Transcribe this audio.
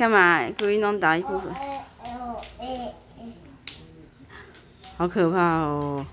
干嘛？故意弄倒一部分？好可怕哦！